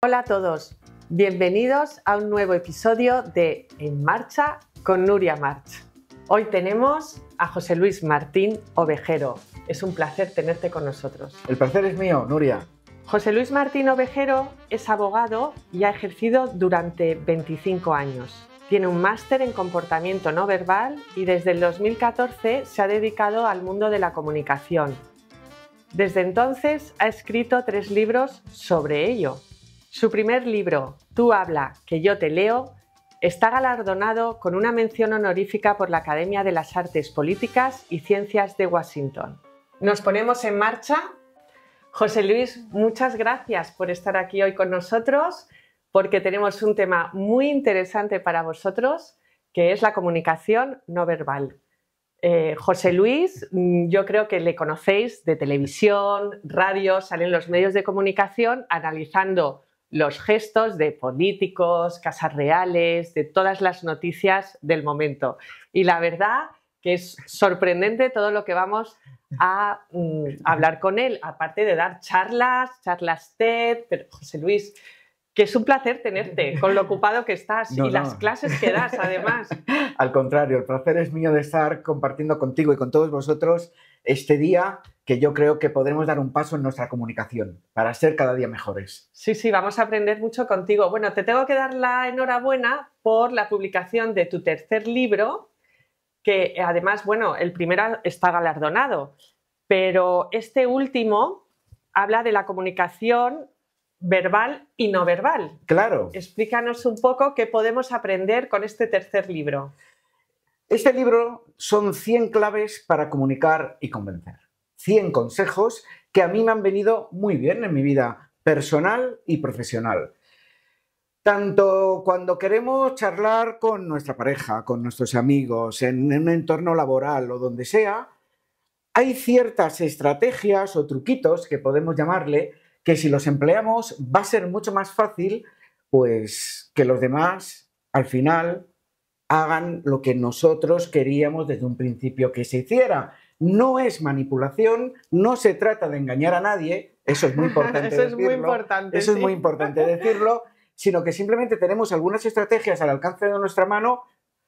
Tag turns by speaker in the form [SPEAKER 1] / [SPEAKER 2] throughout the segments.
[SPEAKER 1] Hola a todos, bienvenidos a un nuevo episodio de En Marcha con Nuria March. Hoy tenemos a José Luis Martín Ovejero. Es un placer tenerte con nosotros.
[SPEAKER 2] El placer es mío, Nuria.
[SPEAKER 1] José Luis Martín Ovejero es abogado y ha ejercido durante 25 años. Tiene un máster en comportamiento no verbal y desde el 2014 se ha dedicado al mundo de la comunicación. Desde entonces ha escrito tres libros sobre ello, su primer libro, Tú habla, que yo te leo, está galardonado con una mención honorífica por la Academia de las Artes Políticas y Ciencias de Washington. Nos ponemos en marcha. José Luis, muchas gracias por estar aquí hoy con nosotros, porque tenemos un tema muy interesante para vosotros, que es la comunicación no verbal. Eh, José Luis, mm, yo creo que le conocéis de televisión, radio, salen los medios de comunicación analizando los gestos de políticos, casas reales, de todas las noticias del momento. Y la verdad que es sorprendente todo lo que vamos a mm, hablar con él, aparte de dar charlas, charlas TED, pero José Luis, que es un placer tenerte, con lo ocupado que estás y las clases que das además.
[SPEAKER 2] Al contrario, el placer es mío de estar compartiendo contigo y con todos vosotros este día que yo creo que podremos dar un paso en nuestra comunicación para ser cada día mejores.
[SPEAKER 1] Sí, sí, vamos a aprender mucho contigo. Bueno, te tengo que dar la enhorabuena por la publicación de tu tercer libro, que además, bueno, el primero está galardonado, pero este último habla de la comunicación verbal y no verbal. Claro. Explícanos un poco qué podemos aprender con este tercer libro.
[SPEAKER 2] Este libro son 100 claves para comunicar y convencer. 100 consejos que a mí me han venido muy bien en mi vida personal y profesional. Tanto cuando queremos charlar con nuestra pareja, con nuestros amigos, en un entorno laboral o donde sea, hay ciertas estrategias o truquitos que podemos llamarle que si los empleamos va a ser mucho más fácil pues que los demás al final hagan lo que nosotros queríamos desde un principio que se hiciera. No es manipulación, no se trata de engañar a nadie, eso es muy importante eso decirlo. Es muy importante, eso es muy importante decirlo, sino que simplemente tenemos algunas estrategias al alcance de nuestra mano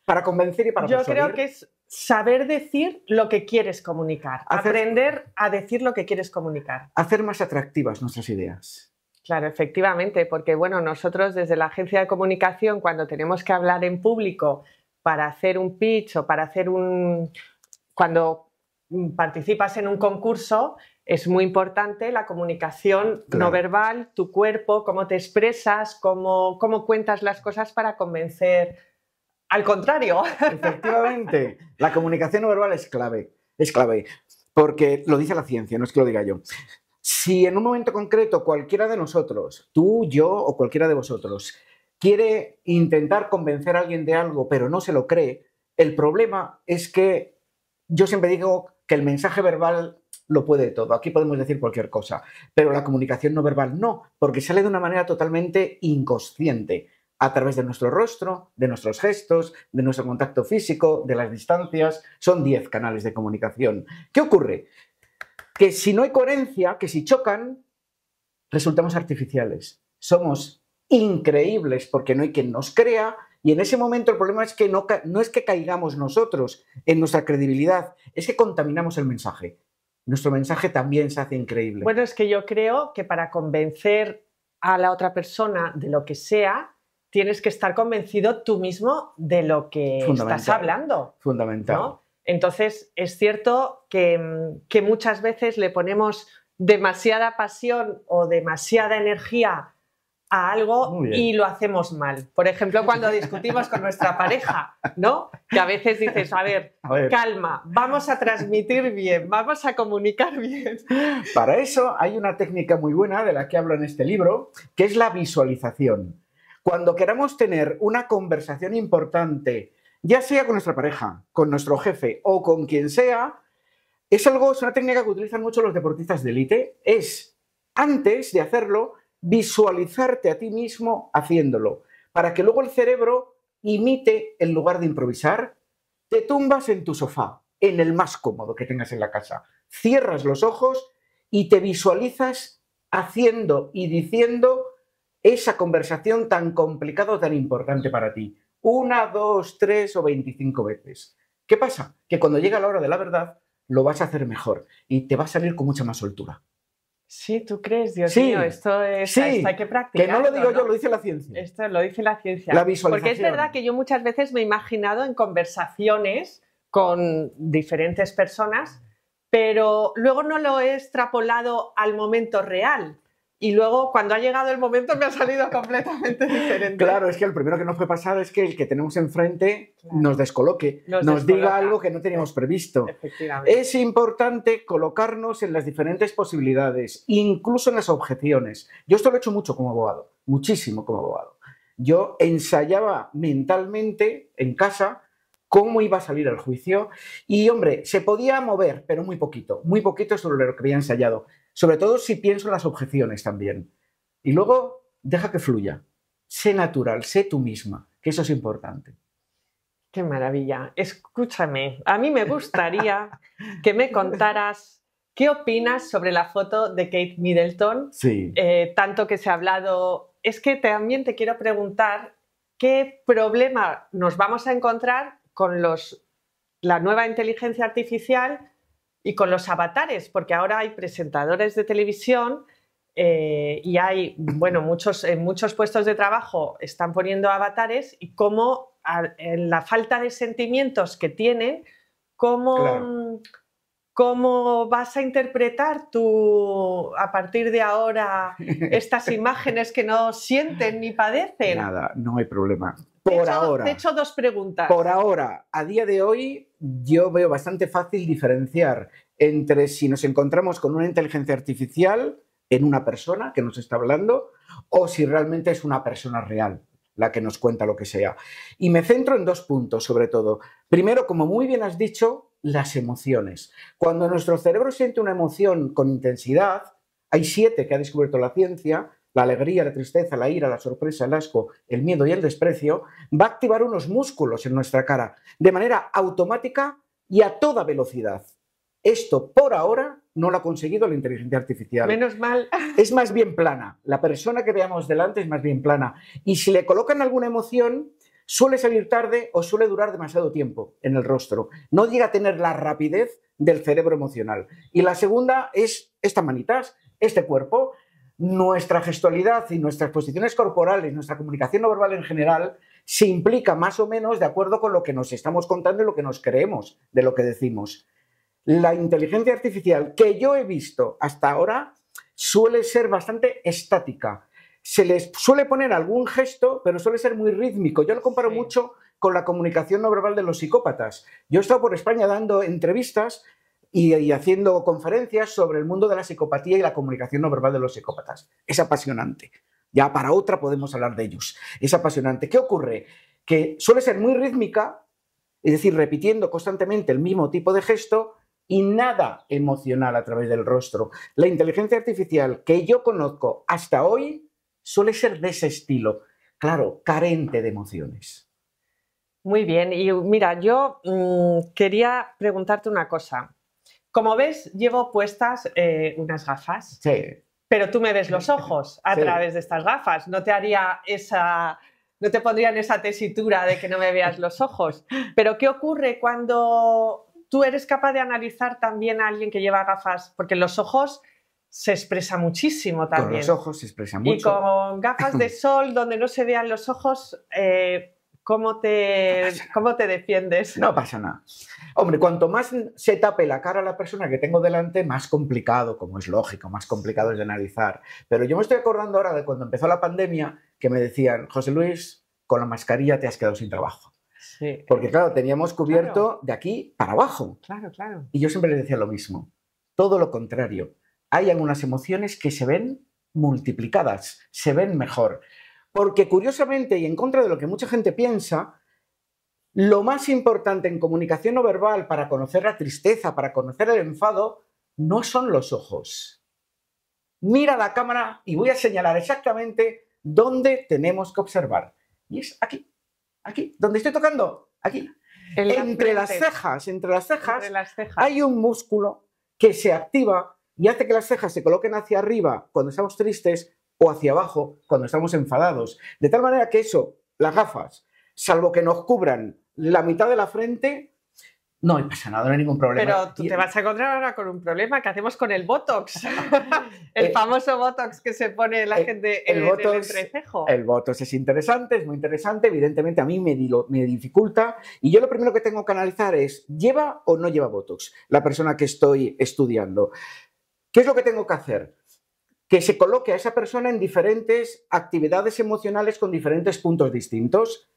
[SPEAKER 2] para convencer
[SPEAKER 1] y para Yo creo que es saber decir lo que quieres comunicar, aprender a decir lo que quieres comunicar.
[SPEAKER 2] Hacer más atractivas nuestras ideas.
[SPEAKER 1] Claro, efectivamente, porque bueno, nosotros desde la agencia de comunicación, cuando tenemos que hablar en público para hacer un pitch o para hacer un. cuando participas en un concurso, es muy importante la comunicación no verbal, tu cuerpo, cómo te expresas, cómo, cómo cuentas las cosas para convencer. Al contrario.
[SPEAKER 2] Efectivamente, la comunicación no verbal es clave, es clave, porque lo dice la ciencia, no es que lo diga yo si en un momento concreto cualquiera de nosotros, tú, yo o cualquiera de vosotros, quiere intentar convencer a alguien de algo pero no se lo cree, el problema es que yo siempre digo que el mensaje verbal lo puede todo. Aquí podemos decir cualquier cosa, pero la comunicación no verbal no, porque sale de una manera totalmente inconsciente, a través de nuestro rostro, de nuestros gestos, de nuestro contacto físico, de las distancias. Son 10 canales de comunicación. ¿Qué ocurre? que si no hay coherencia, que si chocan, resultamos artificiales. Somos increíbles porque no hay quien nos crea y en ese momento el problema es que no, es que caigamos nosotros en nuestra credibilidad, es que contaminamos el mensaje. Nuestro mensaje también se hace increíble.
[SPEAKER 1] Bueno, es que yo creo que para convencer a la otra persona de lo que sea, tienes que estar convencido tú mismo de lo que estás hablando.
[SPEAKER 2] Fundamental.
[SPEAKER 1] Entonces, es cierto que, muchas veces le ponemos demasiada pasión o demasiada energía a algo y lo hacemos mal. Por ejemplo, cuando discutimos con nuestra pareja, ¿no? Que a veces dices, a ver, a ver, calma, vamos a transmitir bien, vamos a comunicar bien.
[SPEAKER 2] Para eso hay una técnica muy buena de la que hablo en este libro, que es la visualización. Cuando queramos tener una conversación importante ya sea con nuestra pareja, con nuestro jefe o con quien sea, es algo, es una técnica que utilizan mucho los deportistas de élite, es antes de hacerlo, visualizarte a ti mismo haciéndolo, para que luego el cerebro imite en lugar de improvisar, te tumbas en tu sofá, en el más cómodo que tengas en la casa, cierras los ojos y te visualizas haciendo y diciendo esa conversación tan complicada o tan importante para ti una, dos, tres o veinticinco veces. ¿Qué pasa? Que cuando llega la hora de la verdad, lo vas a hacer mejor y te va a salir con mucha más soltura.
[SPEAKER 1] Sí, tú crees, Dios mío, esto es, hay que practicar. Que no lo digo yo, lo dice la ciencia. Esto lo dice la ciencia. La visualización. Porque es verdad que yo muchas veces me he imaginado en conversaciones con diferentes personas, pero luego no lo he extrapolado al momento real y luego cuando ha llegado el momento me ha salido completamente diferente.
[SPEAKER 2] Claro, es que el primero que nos fue pasar es que el que tenemos enfrente nos descoloque, nos, diga algo que no teníamos previsto. Es importante colocarnos en las diferentes posibilidades, incluso en las objeciones. Yo esto lo he hecho mucho como abogado, muchísimo como abogado. Yo ensayaba mentalmente en casa cómo iba a salir el juicio. Y hombre, se podía mover, pero muy poquito, muy poquito sobre lo que había ensayado. Sobre todo si pienso en las objeciones también. Y luego, deja que fluya. Sé natural, sé tú misma, que eso es importante.
[SPEAKER 1] Qué maravilla. Escúchame, a mí me gustaría que me contaras qué opinas sobre la foto de Kate Middleton. Sí. Eh, tanto que se ha hablado. Es que también te quiero preguntar qué problema nos vamos a encontrar con los, la nueva inteligencia artificial y con los avatares, porque ahora hay presentadores de televisión eh, y hay, bueno, muchos, en eh, muchos puestos de trabajo están poniendo avatares y cómo en la falta de sentimientos que tienen, cómo, mm, cómo vas a interpretar tú a partir de ahora estas imágenes que no sienten ni padecen. Nada,
[SPEAKER 2] no hay problema. Por ahora. Te he
[SPEAKER 1] hecho dos preguntas. Por ahora,
[SPEAKER 2] a día de hoy, yo veo bastante fácil diferenciar entre si nos encontramos con una inteligencia artificial en una persona que nos está hablando o si realmente es una persona real la que nos cuenta lo que sea. Y me centro en dos puntos, sobre todo. Primero, como muy bien has dicho, las emociones. Cuando nuestro cerebro siente una emoción con intensidad, hay siete que ha descubierto la ciencia, la alegría, la tristeza, la ira, la sorpresa, el asco, el miedo y el desprecio, va a activar unos músculos en nuestra cara de manera automática y a toda velocidad. Esto por ahora no lo ha conseguido la inteligencia artificial. Menos mal. Es más bien plana. La persona que veamos delante es más bien plana. Y si le colocan alguna emoción, suele salir tarde o suele durar demasiado tiempo en el rostro. No llega a tener la rapidez del cerebro emocional. Y la segunda es esta manitas, este cuerpo, nuestra gestualidad y nuestras posiciones corporales, nuestra comunicación no verbal en general, se implica más o menos de acuerdo con lo que nos estamos contando y lo que nos creemos de lo que decimos. La inteligencia artificial que yo he visto hasta ahora suele ser bastante estática se les suele poner algún gesto, pero suele ser muy rítmico. Yo lo comparo mucho con la comunicación no verbal de los psicópatas. Yo he estado por España dando entrevistas y, haciendo conferencias sobre el mundo de la psicopatía y la comunicación no verbal de los psicópatas. Es apasionante. Ya para otra podemos hablar de ellos. Es apasionante. ¿Qué ocurre? Que suele ser muy rítmica, es decir, repitiendo constantemente el mismo tipo de gesto y nada emocional a través del rostro. La inteligencia artificial que yo conozco hasta hoy suele ser de ese estilo, claro, carente de emociones.
[SPEAKER 1] Muy bien, y mira, yo mm, quería preguntarte una cosa. Como ves, llevo puestas eh, unas gafas, sí. pero tú me ves los ojos a través de estas gafas. No te haría esa, no te pondrían esa tesitura de que no me veas los ojos. Pero ¿qué ocurre cuando tú eres capaz de analizar también a alguien que lleva gafas? Porque los ojos se expresa muchísimo también. Con los ojos
[SPEAKER 2] se expresa mucho. Y con
[SPEAKER 1] gafas de sol donde no se vean los ojos, eh, ¿cómo, te, defiendes? No
[SPEAKER 2] pasa nada. Hombre, cuanto más se tape la cara a la persona que tengo delante, más complicado, como es lógico, más complicado es de analizar. Pero yo me estoy acordando ahora de cuando empezó la pandemia que me decían, José Luis, con la mascarilla te has quedado sin trabajo. Sí. Porque claro, teníamos cubierto de aquí para abajo. Claro, claro. Y yo siempre les decía lo mismo. Todo lo contrario hay algunas emociones que se ven multiplicadas, se ven mejor. Porque curiosamente, y en contra de lo que mucha gente piensa, lo más importante en comunicación no verbal para conocer la tristeza, para conocer el enfado, no son los ojos. Mira la cámara y voy a señalar exactamente dónde tenemos que observar. Y es aquí, aquí, donde estoy tocando, aquí. entre las cejas, entre las cejas, hay un músculo que se activa y hace que las cejas se coloquen hacia arriba cuando estamos tristes o hacia abajo cuando estamos enfadados. De tal manera que eso, las gafas, salvo que nos cubran la mitad de la
[SPEAKER 1] frente,
[SPEAKER 2] no pasa nada, no hay ningún problema. Pero tú te vas a
[SPEAKER 1] encontrar ahora con un problema que hacemos con el Botox. el eh, famoso Botox que se pone la eh, gente en, el entrecejo.
[SPEAKER 2] El Botox es interesante, es muy interesante. Evidentemente a mí me dificulta. Y yo lo primero que tengo que analizar es, ¿lleva o no lleva Botox la persona que estoy estudiando? ¿Qué es lo que tengo que hacer? Que se coloque a esa persona en diferentes actividades emocionales con diferentes puntos distintos.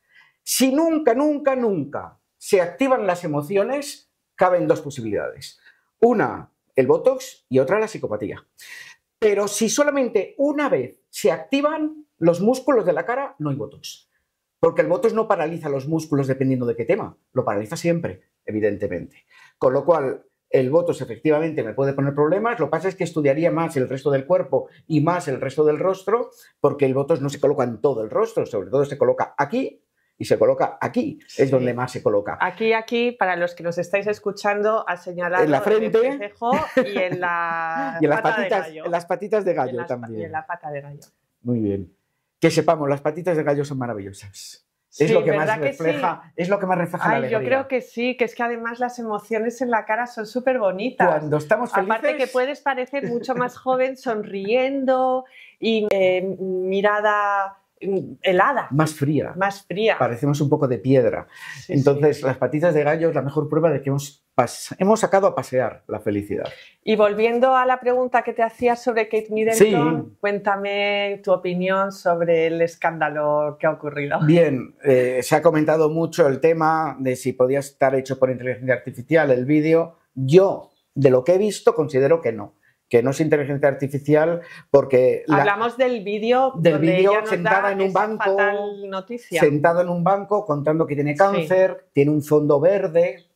[SPEAKER 2] Si nunca, nunca, nunca se activan las emociones, caben dos posibilidades. Una, el Botox y otra, la psicopatía. Pero si solamente una vez se activan los músculos de la cara, no hay Botox. Porque el Botox no paraliza los músculos dependiendo de qué tema, lo paraliza siempre, evidentemente. Con lo cual, el voto efectivamente me puede poner problemas, lo que pasa es que estudiaría más el resto del cuerpo y más el resto del rostro, porque el voto no se coloca en todo el rostro, sobre todo se coloca aquí y se coloca aquí, es donde más se coloca.
[SPEAKER 1] Aquí, aquí, para los que nos estáis escuchando, ha señalar en la frente el y en, la y en las, patitas, las patitas
[SPEAKER 2] de gallo también. Y en
[SPEAKER 1] la pata de gallo.
[SPEAKER 2] Muy bien. Que sepamos, las patitas de gallo son maravillosas es lo que más refleja, es lo que más la Yo creo
[SPEAKER 1] que sí, que es que además las emociones en la cara son súper bonitas. Cuando estamos felices. Aparte que puedes parecer mucho más joven sonriendo y eh, mirada Mm, helada.
[SPEAKER 2] Más fría.
[SPEAKER 1] Más fría.
[SPEAKER 2] Parecemos un poco de piedra. Entonces, las patitas de gallo es la mejor prueba de que hemos, hemos sacado a pasear la felicidad.
[SPEAKER 1] Y volviendo a la pregunta que te hacías sobre Kate Middleton, cuéntame tu opinión sobre el escándalo que ha ocurrido. Bien,
[SPEAKER 2] eh, se ha comentado mucho el tema de si podía estar hecho por inteligencia artificial el vídeo. Yo, de lo que he visto, considero que no que no es inteligencia artificial porque... Hablamos
[SPEAKER 1] del vídeo. Del vídeo sentada en un banco. Noticia. Sentado
[SPEAKER 2] en un banco contando que tiene cáncer, tiene un fondo verde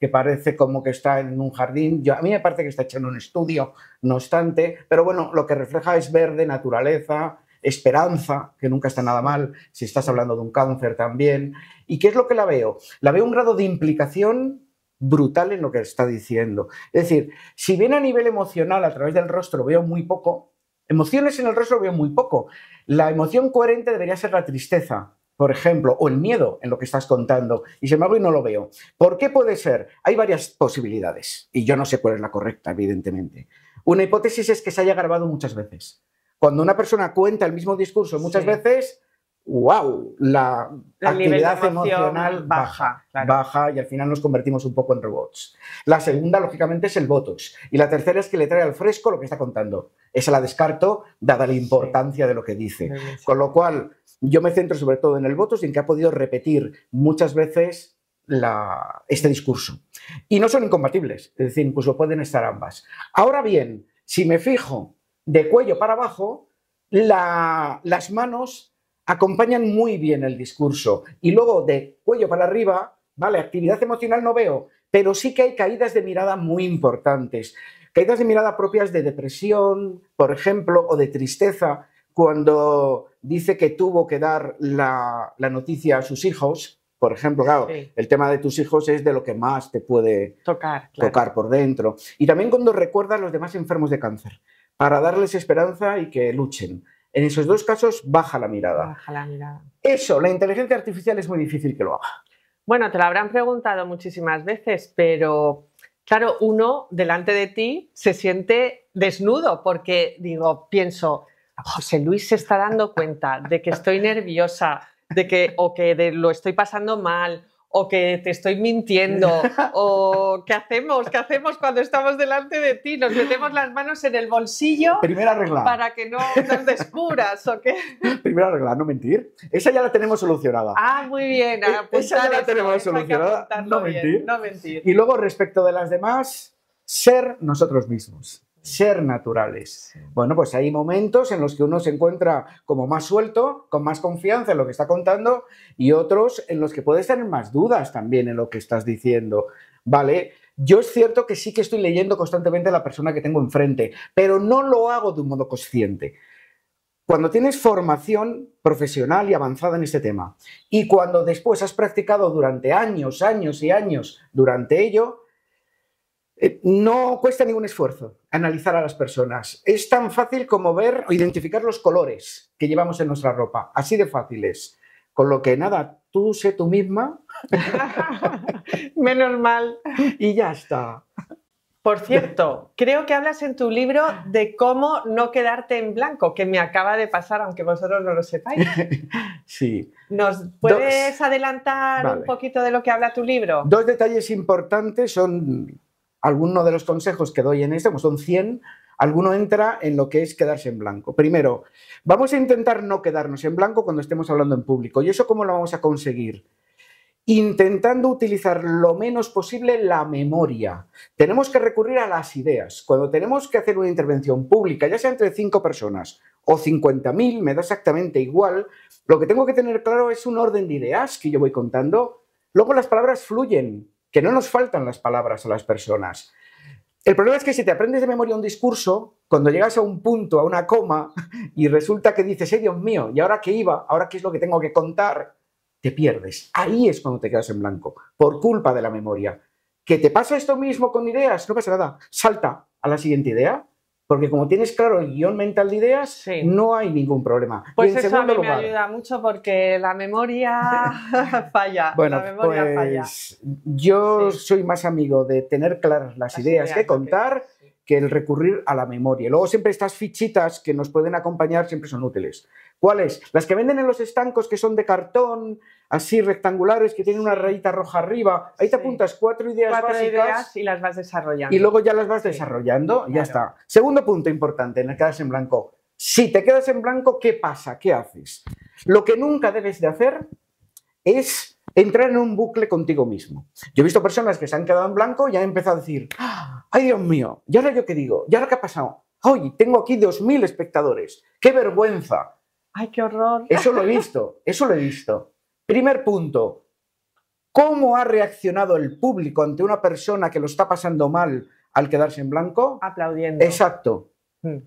[SPEAKER 2] que parece como que está en un jardín. Yo, a mí me parece que está echando un estudio, no obstante, pero bueno, lo que refleja es verde, naturaleza, esperanza, que nunca está nada mal, si estás hablando de un cáncer también. ¿Y qué es lo que la veo? La veo un grado de implicación brutal en lo que está diciendo. Es decir, si bien a nivel emocional a través del rostro veo muy poco, emociones en el rostro veo muy poco. La emoción coherente debería ser la tristeza, por ejemplo, o el miedo en lo que estás contando, y sin y no lo veo. ¿Por qué puede ser? Hay varias posibilidades, y yo no sé cuál es la correcta, evidentemente. Una hipótesis es que se haya grabado muchas veces. Cuando una persona cuenta el mismo discurso muchas veces, wow, la actividad emocional
[SPEAKER 1] baja,
[SPEAKER 2] baja y al final nos convertimos un poco en robots. La segunda, lógicamente, es el Botox. Y la tercera es que le trae al fresco lo que está contando. Esa la descarto, dada la importancia de lo que dice. Con lo cual, yo me centro sobre todo en el Botox y en que ha podido repetir muchas veces este discurso. Y no son incompatibles, es decir, incluso pueden estar ambas. Ahora bien, si me fijo de cuello para abajo, las manos acompañan muy bien el discurso. Y luego de cuello para arriba, ¿vale? Actividad emocional no veo, pero sí que hay caídas de mirada muy importantes. Caídas de mirada propias de depresión, por ejemplo, o de tristeza, cuando dice que tuvo que dar la, noticia a sus hijos. Por ejemplo, claro, el tema de tus hijos es de lo que más te puede
[SPEAKER 1] tocar, tocar
[SPEAKER 2] por dentro. Y también cuando recuerda a los demás enfermos de cáncer, para darles esperanza y que luchen. En esos dos casos baja la mirada. Baja la mirada. Eso, la inteligencia artificial es muy difícil que lo haga.
[SPEAKER 1] Bueno, te lo habrán preguntado muchísimas veces, pero claro, uno delante de ti se siente desnudo porque digo, pienso, José Luis se está dando cuenta de que estoy nerviosa, de que o que lo estoy pasando mal o que te estoy mintiendo, o qué hacemos, qué hacemos cuando estamos delante de ti, nos metemos las manos en el bolsillo Primera regla. para que no nos descubras o qué.
[SPEAKER 2] Primera regla, no mentir. Esa ya la tenemos solucionada.
[SPEAKER 1] Ah, muy bien. E-, esa ya la tenemos solucionada. no mentir. Y luego
[SPEAKER 2] respecto de las demás, ser nosotros mismos ser naturales. Bueno, pues hay momentos en los que uno se encuentra como más suelto, con más confianza en lo que está contando y otros en los que puedes tener más dudas también en lo que estás diciendo. ¿Vale? Yo es cierto que sí que estoy leyendo constantemente a la persona que tengo enfrente, pero no lo hago de un modo consciente. Cuando tienes formación profesional y avanzada en este tema y cuando después has practicado durante años, años y años durante ello, eh, no cuesta ningún esfuerzo analizar a las personas. Es tan fácil como ver o identificar los colores que llevamos en nuestra ropa. Así de fácil es. Con lo que nada, tú sé tú misma.
[SPEAKER 1] Menos mal. Y ya está. Por cierto, creo que hablas en tu libro de cómo no quedarte en blanco, que me acaba de pasar, aunque vosotros no lo sepáis. Sí. ¿Nos puedes adelantar un poquito de lo que habla tu libro? Dos
[SPEAKER 2] detalles importantes son alguno de los consejos que doy en este, como son 100, alguno entra en lo que es quedarse en blanco. Primero, vamos a intentar no quedarnos en blanco cuando estemos hablando en público. ¿Y eso cómo lo vamos a conseguir? Intentando utilizar lo menos posible la memoria. Tenemos que recurrir a las ideas. Cuando tenemos que hacer una intervención pública, ya sea entre cinco personas o 50.000, me da exactamente igual, lo que tengo que tener claro es un orden de ideas que yo voy contando. Luego las palabras fluyen, que no nos faltan las palabras a las personas. El problema es que si te aprendes de memoria un discurso, cuando llegas a un punto, a una coma, y resulta que dices, ¡ay, Dios mío! ¿Y ahora qué iba? ¿Ahora qué es lo que tengo que contar? Te pierdes. Ahí es cuando te quedas en blanco, por culpa de la memoria. ¿Que te pasa esto mismo con ideas? No pasa nada. Salta a la siguiente idea porque como tienes claro el guión mental de ideas, no hay ningún problema. Pues eso a mí me ayuda
[SPEAKER 1] mucho porque la memoria falla. Bueno, pues
[SPEAKER 2] yo soy más amigo de tener claras las, ideas, que contar que el recurrir a la memoria. Luego siempre estas fichitas que nos pueden acompañar siempre son útiles. ¿Cuáles? Las que venden en los estancos que son de cartón, así rectangulares, que tienen una rayita roja arriba. Ahí te
[SPEAKER 1] apuntas cuatro ideas Ideas y las vas desarrollando. Y luego
[SPEAKER 2] ya las vas desarrollando y ya está. Segundo punto importante en el quedas en blanco. Si te quedas en blanco, ¿qué pasa? ¿Qué haces? Lo que nunca debes de hacer es entrar en un bucle contigo mismo. Yo he visto personas que se han quedado en blanco y han empezado a decir, ah, ay Dios mío, ¿y ahora yo qué digo? ¿Y ahora qué ha pasado? Oye, tengo aquí 2.000 espectadores, qué vergüenza.
[SPEAKER 1] Ay, qué horror. Eso lo he
[SPEAKER 2] visto, eso lo he visto. Primer punto, ¿Cómo ha reaccionado el público ante una persona que lo está pasando mal al quedarse en blanco? Aplaudiendo. Exacto.
[SPEAKER 1] Mm.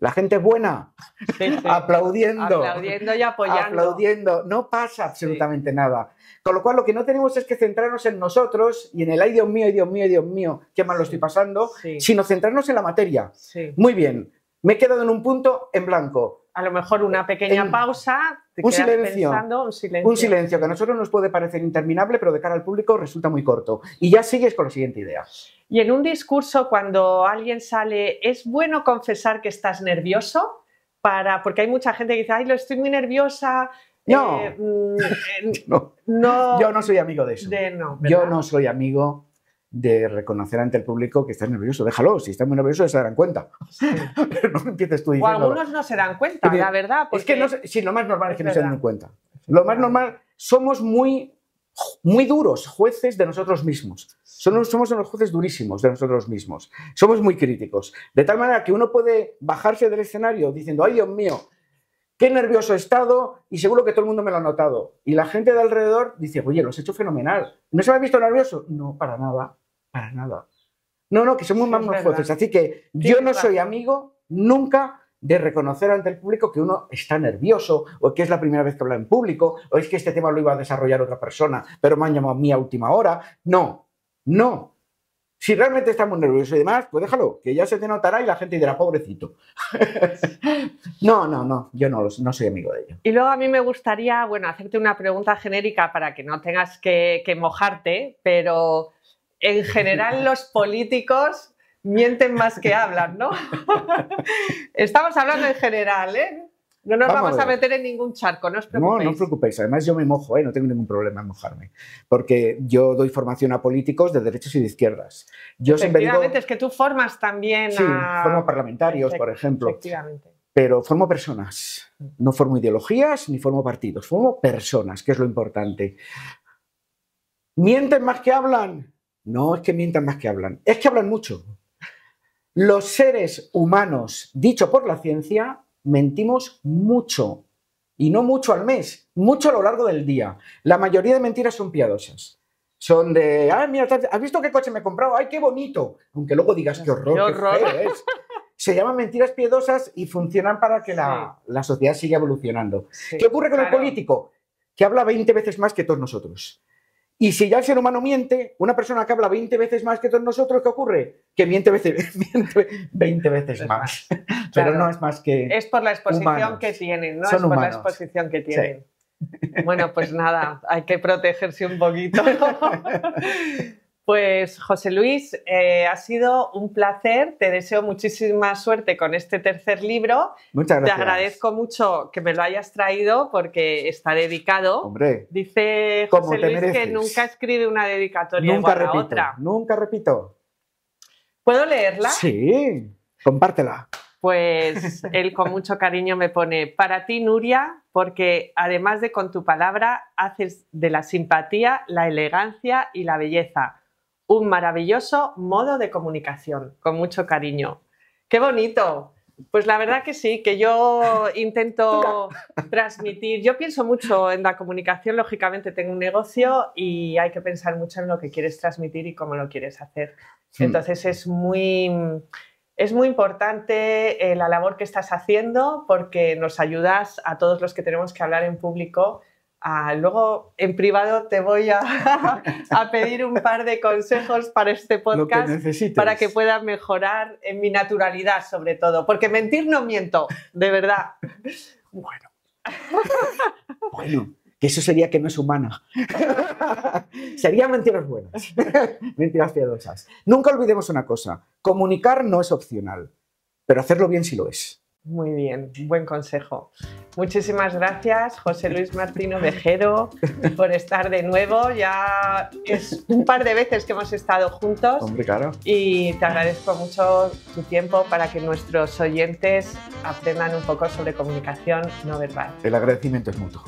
[SPEAKER 1] La
[SPEAKER 2] gente es buena,
[SPEAKER 1] aplaudiendo. Aplaudiendo y apoyando.
[SPEAKER 2] Aplaudiendo, no pasa absolutamente nada. Con lo cual lo que no tenemos es que centrarnos en nosotros y en el, ay Dios mío, Dios mío, Dios mío, qué mal lo estoy pasando, sino centrarnos en la materia. Muy bien, me he quedado en un punto en blanco.
[SPEAKER 1] A lo mejor una pequeña pausa, un silencio,
[SPEAKER 2] que a nosotros nos puede parecer interminable, pero de cara al público resulta muy corto. Y ya sigues con la siguiente idea.
[SPEAKER 1] Y en un discurso, cuando alguien sale, ¿es bueno confesar que estás nervioso? Para, porque hay mucha gente que dice, ay, lo estoy muy nerviosa. No, eh, mm, eh,
[SPEAKER 2] yo no soy amigo de eso. yo no soy amigo de reconocer ante el público que estás nervioso. Déjalo, si estás muy nervioso se darán cuenta. Pero no empieces tú diciendo... O algunos
[SPEAKER 1] no se dan cuenta, la verdad. Es que sí, lo más normal es, que
[SPEAKER 2] no se den cuenta. Lo más normal, somos muy, muy duros, jueces de nosotros mismos. Somos, somos unos jueces durísimos de nosotros mismos. Somos muy críticos. De tal manera que uno puede bajarse del escenario diciendo, ay Dios mío, qué nervioso he estado y seguro que todo el mundo me lo ha notado. Y la gente de alrededor dice, oye, lo has hecho fenomenal. ¿No se me ha visto nervioso? No, para nada, para nada. No, no, que somos más fuertes. Así que yo no soy amigo nunca de reconocer ante el público que uno está nervioso o que es la primera vez que habla en público o es que este tema lo iba a desarrollar otra persona, pero me han llamado a mí a última hora. No, no. Si realmente estamos nerviosos y demás, pues déjalo, que ya se te notará y la gente dirá, pobrecito. no, no, no, yo no, no soy amigo de ello.
[SPEAKER 1] Y luego a mí me gustaría, bueno, hacerte una pregunta genérica para que no tengas que mojarte, pero en general los políticos mienten más que hablan, ¿no? Estamos hablando en general, ¿eh? No nos vamos, a, meter en ningún charco, no os preocupéis. No, no os
[SPEAKER 2] preocupéis. Además, yo me mojo, ¿eh? no tengo ningún problema en mojarme. Porque yo doy formación a políticos de derechos y de izquierdas. Yo Efectivamente,
[SPEAKER 1] es que tú formas también sí, formo
[SPEAKER 2] parlamentarios, por ejemplo. Efectivamente. Pero formo personas. No formo ideologías ni formo partidos. Formo personas, que es lo importante. ¿Mienten más que hablan? No es que mienten más que hablan. Es que hablan mucho. Los seres humanos, dicho por la ciencia, mentimos mucho. Y no mucho al mes, mucho a lo largo del día. La mayoría de mentiras son piadosas. Son de, ay mira, ¿has visto qué coche me he comprado? ¡Ay, qué bonito! Aunque luego digas, qué horror, qué, Se llaman mentiras piadosas y funcionan para que la, sociedad siga evolucionando. ¿Qué ocurre con el político? Que habla 20 veces más que todos nosotros. Y si ya el ser humano miente, una persona que habla 20 veces más que todos nosotros, ¿qué ocurre? Que miente veces, 20 veces más. Pero no es más que. Es
[SPEAKER 1] por la exposición que tienen, ¿no? es por la exposición que tienen. Bueno, pues nada, hay que protegerse un poquito. Pues José Luis, eh, ha sido un placer. Te deseo muchísima suerte con este tercer libro. Muchas gracias. Te agradezco mucho que me lo hayas traído porque está dedicado. Hombre. Dice José Luis que nunca escribe una dedicatoria nunca otra.
[SPEAKER 2] Nunca repito.
[SPEAKER 1] ¿Puedo leerla?
[SPEAKER 2] Sí, compártela.
[SPEAKER 1] Pues él con mucho cariño me pone, para ti Nuria, porque además de con tu palabra, haces de la simpatía, la elegancia y la belleza un maravilloso modo de comunicación, con mucho cariño. ¡Qué bonito! Pues la verdad que sí, que yo intento transmitir. Yo pienso mucho en la comunicación, lógicamente tengo un negocio y hay que pensar mucho en lo que quieres transmitir y cómo lo quieres hacer. Entonces es muy, es muy importante eh, la labor que estás haciendo porque nos ayudas a todos los que tenemos que hablar en público Ah, luego en privado te voy a, pedir un par de consejos para este podcast para que pueda mejorar en mi naturalidad sobre todo, porque mentir no miento, de verdad. Bueno.
[SPEAKER 2] bueno, que eso sería que no es humana. sería mentiras buenas, mentiras piadosas. Nunca olvidemos una cosa, comunicar no es opcional, pero hacerlo bien sí lo es.
[SPEAKER 1] Muy bien, buen consejo. Muchísimas gracias, José Luis Martino Vejero, por estar de nuevo. Ya es un par de veces que hemos estado juntos. Hombre, claro. Y te agradezco mucho tu tiempo para que nuestros oyentes aprendan un poco sobre comunicación no verbal.
[SPEAKER 2] El agradecimiento es mutuo.